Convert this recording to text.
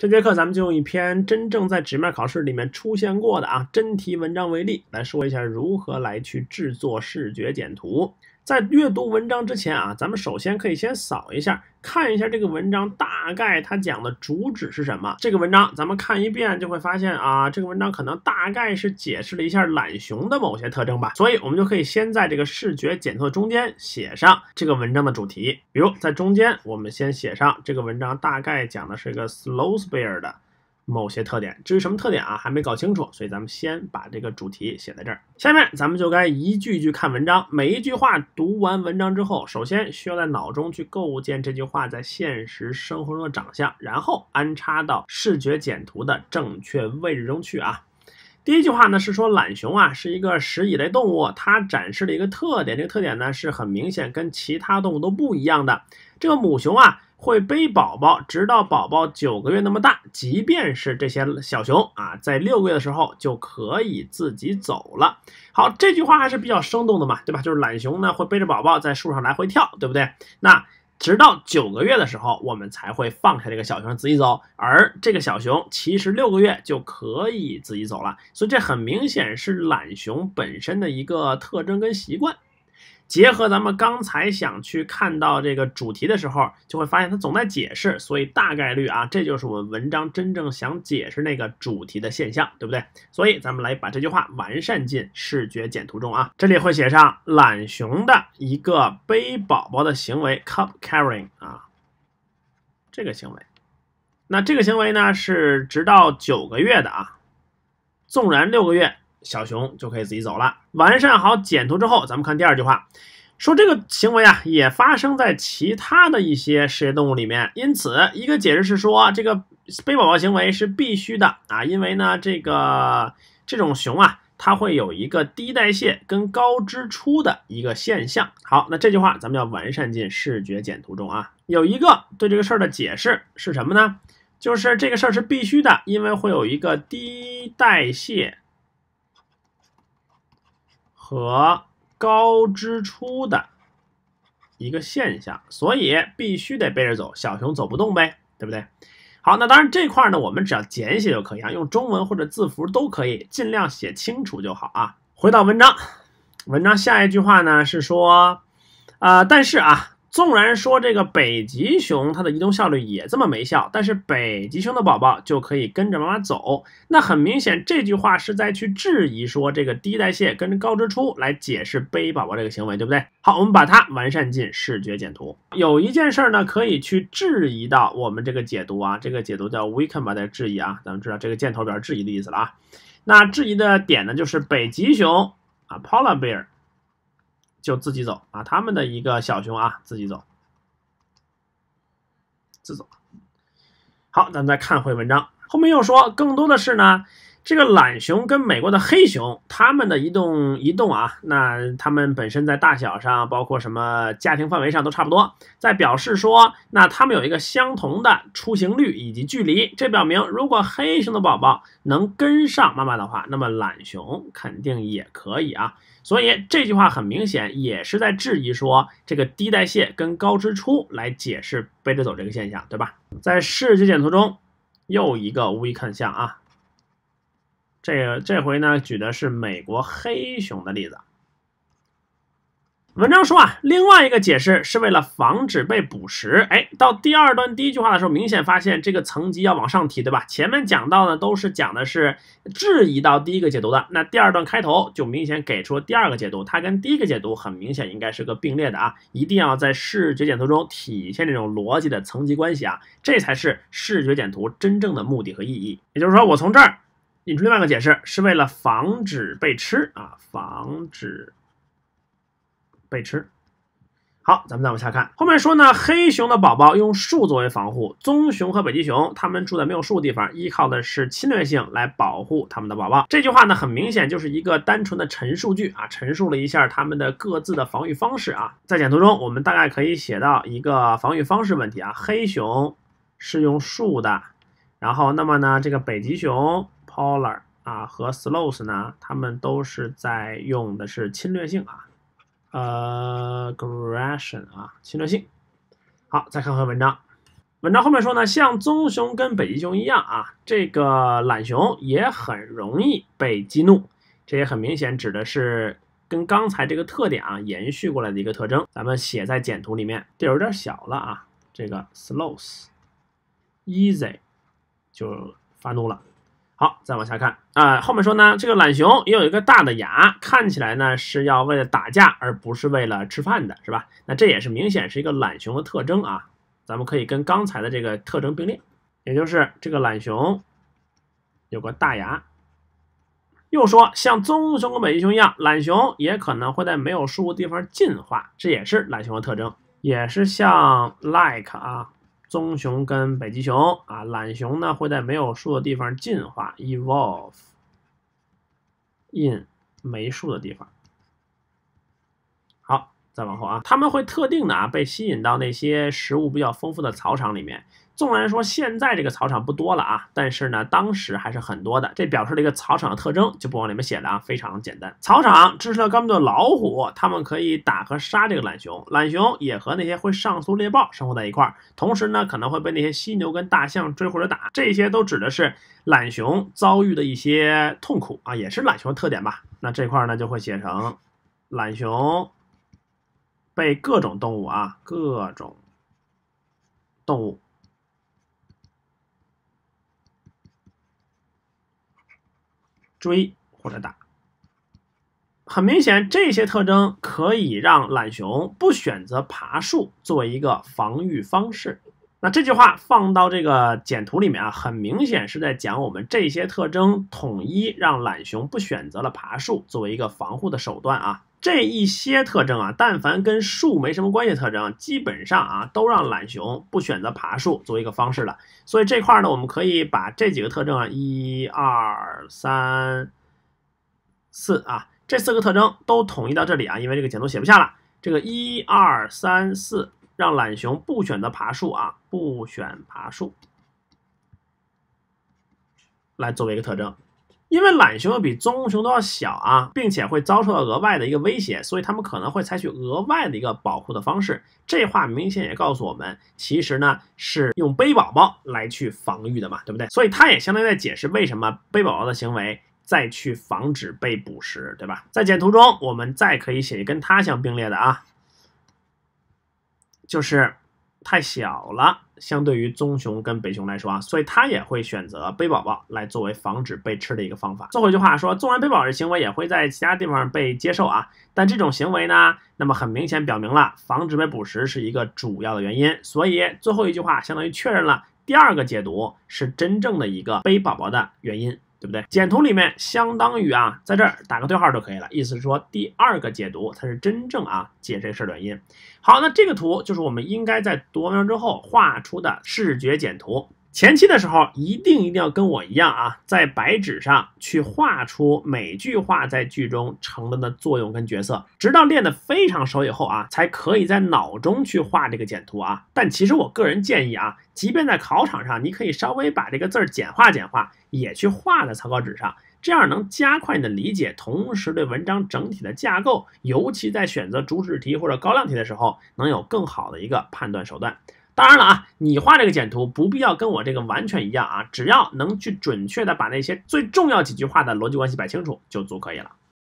这节课咱们就用一篇真正在纸面考试里面出现过的啊真题文章为例，来说一下如何来去制作视觉简图。在阅读文章之前啊，咱们首先可以先扫一下，看一下这个文章大概它讲的主旨是什么。这个文章咱们看一遍就会发现啊，这个文章可能大概是解释了一下懒熊的某些特征吧。所以我们就可以先在这个视觉检测中间写上这个文章的主题，比如在中间我们先写上这个文章大概讲的是一个 slow s e a r 的。某些特点，至于什么特点啊，还没搞清楚，所以咱们先把这个主题写在这儿。下面咱们就该一句一句看文章，每一句话读完文章之后，首先需要在脑中去构建这句话在现实生活中的长相，然后安插到视觉简图的正确位置中去啊。第一句话呢是说懒熊啊是一个食蚁类动物，它展示了一个特点，这个特点呢是很明显，跟其他动物都不一样的。这个母熊啊。会背宝宝，直到宝宝九个月那么大。即便是这些小熊啊，在六个月的时候就可以自己走了。好，这句话还是比较生动的嘛，对吧？就是懒熊呢会背着宝宝在树上来回跳，对不对？那直到九个月的时候，我们才会放下这个小熊自己走。而这个小熊其实六个月就可以自己走了，所以这很明显是懒熊本身的一个特征跟习惯。结合咱们刚才想去看到这个主题的时候，就会发现它总在解释，所以大概率啊，这就是我们文章真正想解释那个主题的现象，对不对？所以咱们来把这句话完善进视觉简图中啊，这里会写上懒熊的一个背宝宝的行为 （cup carrying） 啊，这个行为。那这个行为呢，是直到九个月的啊，纵然六个月。小熊就可以自己走了。完善好简图之后，咱们看第二句话，说这个行为啊，也发生在其他的一些食叶动物里面。因此，一个解释是说，这个背宝宝行为是必须的啊，因为呢，这个这种熊啊，它会有一个低代谢跟高支出的一个现象。好，那这句话咱们要完善进视觉简图中啊。有一个对这个事儿的解释是什么呢？就是这个事儿是必须的，因为会有一个低代谢。和高支出的一个现象，所以必须得背着走，小熊走不动呗，对不对？好，那当然这块呢，我们只要简写就可以啊，用中文或者字符都可以，尽量写清楚就好啊。回到文章，文章下一句话呢是说，啊，但是啊。纵然说这个北极熊它的移动效率也这么没效，但是北极熊的宝宝就可以跟着妈妈走。那很明显，这句话是在去质疑说这个低代谢跟着高支出来解释背宝宝这个行为，对不对？好，我们把它完善进视觉简图。有一件事儿呢，可以去质疑到我们这个解读啊，这个解读叫 we can 把它质疑啊，咱们知道这个箭头表示质疑的意思了啊。那质疑的点呢，就是北极熊啊，polar bear。就自己走啊，他们的一个小熊啊，自己走，自走。好，咱们再看回文章，后面又说，更多的是呢。这个懒熊跟美国的黑熊，它们的移动移动啊，那它们本身在大小上，包括什么家庭范围上都差不多，在表示说，那它们有一个相同的出行率以及距离，这表明如果黑熊的宝宝能跟上妈妈的话，那么懒熊肯定也可以啊。所以这句话很明显也是在质疑说，这个低代谢跟高支出来解释背着走这个现象，对吧？在视觉检图中又一个无意看相啊。这个这回呢，举的是美国黑熊的例子。文章说啊，另外一个解释是为了防止被捕食。哎，到第二段第一句话的时候，明显发现这个层级要往上提，对吧？前面讲到呢，都是讲的是质疑到第一个解读的。那第二段开头就明显给出了第二个解读，它跟第一个解读很明显应该是个并列的啊。一定要在视觉简图中体现这种逻辑的层级关系啊，这才是视觉简图真正的目的和意义。也就是说，我从这儿。引出另外一个解释，是为了防止被吃啊，防止被吃。好，咱们再往下看，后面说呢，黑熊的宝宝用树作为防护，棕熊和北极熊，它们住在没有树的地方，依靠的是侵略性来保护他们的宝宝。这句话呢，很明显就是一个单纯的陈述句啊，陈述了一下它们的各自的防御方式啊。在简图中，我们大概可以写到一个防御方式问题啊，黑熊是用树的，然后那么呢，这个北极熊。polar 啊和 sloths 呢，他们都是在用的是侵略性啊，aggression 啊侵略性。好，再看看文章，文章后面说呢，像棕熊跟北极熊一样啊，这个懒熊也很容易被激怒。这也很明显指的是跟刚才这个特点啊延续过来的一个特征。咱们写在简图里面，地儿有点小了啊。这个 sloths easy 就发怒了。好，再往下看啊，后面说呢，这个懒熊也有一个大的牙，看起来呢是要为了打架而不是为了吃饭的，是吧？那这也是明显是一个懒熊的特征啊，咱们可以跟刚才的这个特征并列，也就是这个懒熊有个大牙。又说，像棕熊和北极熊一样，懒熊也可能会在没有树的地方进化，这也是懒熊的特征，也是像 like 啊。棕熊跟北极熊啊，懒熊呢会在没有树的地方进化，evolve in 没树的地方。再往后啊，他们会特定的啊被吸引到那些食物比较丰富的草场里面。纵然说现在这个草场不多了啊，但是呢当时还是很多的。这表示了一个草场的特征，就不往里面写了啊，非常简单。草场支持了这的老虎，它们可以打和杀这个懒熊。懒熊也和那些会上树猎豹生活在一块儿，同时呢可能会被那些犀牛跟大象追或者打。这些都指的是懒熊遭遇的一些痛苦啊，也是懒熊的特点吧。那这块呢就会写成，懒熊。被各种动物啊，各种动物追或者打，很明显，这些特征可以让懒熊不选择爬树作为一个防御方式。那这句话放到这个简图里面啊，很明显是在讲我们这些特征统一让懒熊不选择了爬树作为一个防护的手段啊。这一些特征啊，但凡跟树没什么关系的特征，基本上啊，都让懒熊不选择爬树作为一个方式了。所以这块呢，我们可以把这几个特征啊，一二三四啊，这四个特征都统一到这里啊，因为这个简图写不下了。这个一二三四让懒熊不选择爬树啊，不选爬树来作为一个特征。因为懒熊比棕熊都要小啊，并且会遭受到额外的一个威胁，所以它们可能会采取额外的一个保护的方式。这话明显也告诉我们，其实呢是用背宝宝来去防御的嘛，对不对？所以它也相当于在解释为什么背宝宝的行为再去防止被捕食，对吧？在简图中，我们再可以写一跟它相并列的啊，就是。太小了，相对于棕熊跟北熊来说啊，所以它也会选择背宝宝来作为防止被吃的一个方法。最后一句话说，纵然背宝宝的行为也会在其他地方被接受啊，但这种行为呢，那么很明显表明了防止被捕食是一个主要的原因。所以最后一句话相当于确认了第二个解读是真正的一个背宝宝的原因。对不对？简图里面相当于啊，在这儿打个对号就可以了。意思是说，第二个解读它是真正啊解这个事的原因。好，那这个图就是我们应该在读完之后画出的视觉简图。前期的时候，一定一定要跟我一样啊，在白纸上去画出每句话在句中承担的作用跟角色，直到练得非常熟以后啊，才可以在脑中去画这个简图啊。但其实我个人建议啊，即便在考场上，你可以稍微把这个字儿简化简化，也去画在草稿纸上，这样能加快你的理解，同时对文章整体的架构，尤其在选择主旨题或者高亮题的时候，能有更好的一个判断手段。当然了啊，你画这个简图不必要跟我这个完全一样啊，只要能去准确的把那些最重要几句话的逻辑关系摆清楚就足可以了。